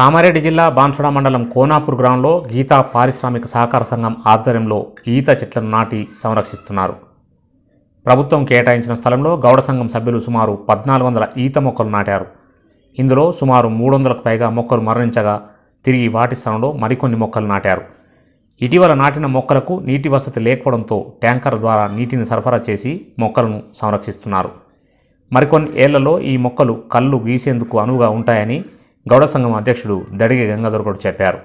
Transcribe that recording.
కామారెడ్డి జిల్లా బాన్సుడ మండలం కోనాపూర్ గ్రామంలో గీతా పారిశ్రామిక సహకార సంఘం ఆధ్వర్యంలో ఈత చెట్లను నాటి సంరక్షిస్తున్నారు ప్రభుత్వం కేటాయించిన స్థలంలో గౌడ సంఘం సభ్యులు సుమారు పద్నాలుగు వందల ఈత మొక్కలు నాటారు ఇందులో సుమారు మూడు వందలకు పైగా మొక్కలు మరణించగా తిరిగి వాటి స్థలంలో మరికొన్ని మొక్కలు నాటారు ఇటీవల నాటిన మొక్కలకు నీటి వసతి లేకపోవడంతో ట్యాంకర్ ద్వారా నీటిని సరఫరా చేసి మొక్కలను సంరక్షిస్తున్నారు మరికొన్ని ఏళ్లలో ఈ మొక్కలు కళ్ళు గీసేందుకు అనువుగా ఉంటాయని గౌడ సంఘం అధ్యక్షుడు దడిగి గంగాధర్ గౌడ్ చెప్పారు